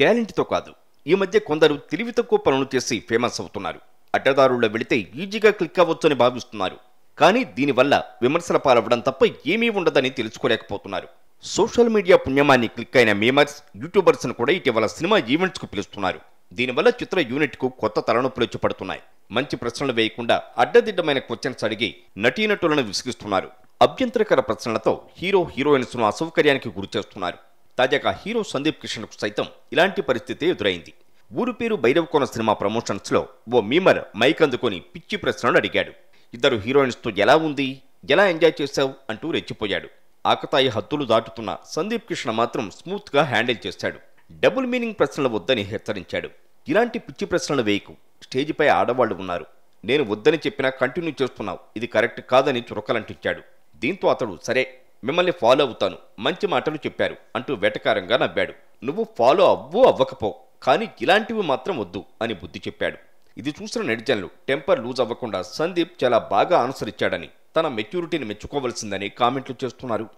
టాలెంట్తో కాదు ఈ మధ్య కొందరు తెలివి తక్కువ పనులు చేసి ఫేమస్ అవుతున్నారు అడ్డదారుల్లో వెళితే ఈజీగా క్లిక్ అవ్వచ్చని భావిస్తున్నారు కానీ దీనివల్ల విమర్శల పాలవ్వడం తప్ప ఏమీ ఉండదని తెలుసుకోలేకపోతున్నారు సోషల్ మీడియా పుణ్యమాన్ని క్లిక్ అయిన మేమర్స్ యూట్యూబర్స్ను కూడా ఇటీవల సినిమా ఈవెంట్స్కు పిలుస్తున్నారు దీనివల్ల చిత్ర యూనిట్కు కొత్త తలనొప్పులు పడుతున్నాయి మంచి ప్రశ్నలు వేయకుండా అడ్డదిడ్డమైన క్వశ్చన్స్ అడిగి నటీనటులను విసిగిస్తున్నారు అభ్యంతరకర ప్రశ్నలతో హీరో హీరోయిన్స్ను అసౌకర్యానికి గురిచేస్తున్నారు తాజాగా హీరో సందీప్ కిషన్కు సైతం ఇలాంటి పరిస్థితి ఎదురైంది ఊరు పేరు భైరవకోన సినిమా ప్రమోషన్స్లో ఓ మీమర్ మైక్ అందుకొని పిచ్చి ప్రశ్నలు అడిగాడు ఇద్దరు హీరోయిన్స్తో ఎలా ఉంది ఎలా ఎంజాయ్ చేశావు అంటూ రెచ్చిపోయాడు ఆకతాయి హద్దులు దాటుతున్న సందీప్ కృష్ణ మాత్రం స్మూత్గా హ్యాండిల్ చేశాడు డబుల్ మీనింగ్ ప్రశ్నలు వద్దని హెచ్చరించాడు ఇలాంటి పిచ్చి ప్రశ్నలు వేయకు స్టేజిపై ఆడవాళ్లు ఉన్నారు నేను వద్దని చెప్పినా కంటిన్యూ చేస్తున్నావు ఇది కరెక్ట్ కాదని చురకలంటించాడు దీంతో అతడు సరే మిమ్మల్ని ఫాలో అవుతాను మంచి మాటలు చెప్పారు అంటూ వెటకారంగా నవ్వాడు నువ్వు ఫాలో అవ్వు అవ్వకపో కానీ ఇలాంటివి మాత్రం వద్దు అని బుద్ధి చెప్పాడు ఇది చూసిన నెటిజన్లు టెంపర్ లూజ్ అవ్వకుండా సందీప్ చాలా బాగా ఆన్సర్ ఇచ్చాడని తన మెచ్యూరిటీని మెచ్చుకోవలసిందని కామెంట్లు చేస్తున్నారు